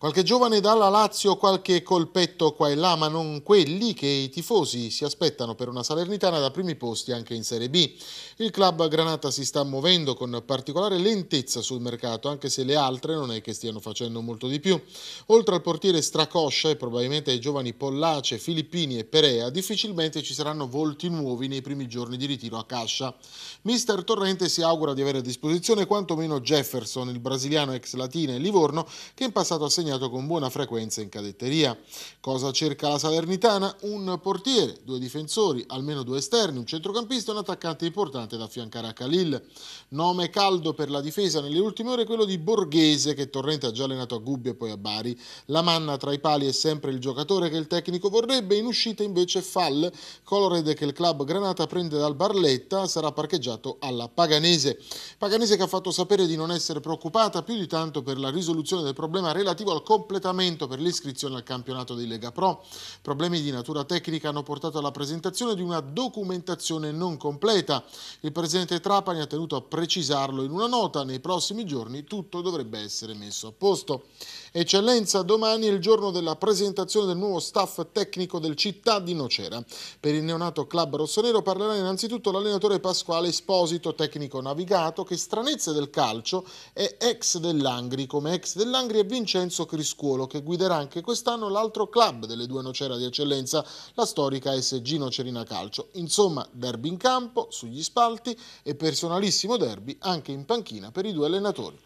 Qualche giovane dalla Lazio, qualche colpetto qua e là, ma non quelli che i tifosi si aspettano per una Salernitana da primi posti anche in Serie B. Il club Granata si sta muovendo con particolare lentezza sul mercato, anche se le altre non è che stiano facendo molto di più. Oltre al portiere Stracoscia e probabilmente ai giovani Pollace, Filippini e Perea, difficilmente ci saranno volti nuovi nei primi giorni di ritiro a Cascia. Mister Torrente si augura di avere a disposizione quantomeno Jefferson, il brasiliano ex Latina e Livorno, che in passato ha segnato assegnato con buona frequenza in cadetteria. Cosa cerca la Salernitana? Un portiere, due difensori, almeno due esterni, un centrocampista e un attaccante importante da affiancare a Khalil. Nome caldo per la difesa nelle ultime ore è quello di Borghese che Torrente ha già allenato a Gubbio e poi a Bari. La manna tra i pali è sempre il giocatore che il tecnico vorrebbe, in uscita invece Fall, colored che il club Granata prende dal Barletta, sarà parcheggiato alla Paganese. Paganese che ha fatto sapere di non essere preoccupata più di tanto per la risoluzione del problema relativo al al completamento per l'iscrizione al campionato di Lega Pro. Problemi di natura tecnica hanno portato alla presentazione di una documentazione non completa. Il presidente Trapani ha tenuto a precisarlo in una nota. Nei prossimi giorni tutto dovrebbe essere messo a posto. Eccellenza, domani è il giorno della presentazione del nuovo staff tecnico del Città di Nocera. Per il neonato club rossonero parlerà innanzitutto l'allenatore Pasquale Esposito, tecnico navigato, che stranezze del calcio è ex dell'Angri, come ex dell'Angri è Vincenzo Criscuolo, che guiderà anche quest'anno l'altro club delle due nocera di eccellenza, la storica SG Nocerina Calcio. Insomma, derby in campo, sugli spalti e personalissimo derby anche in panchina per i due allenatori.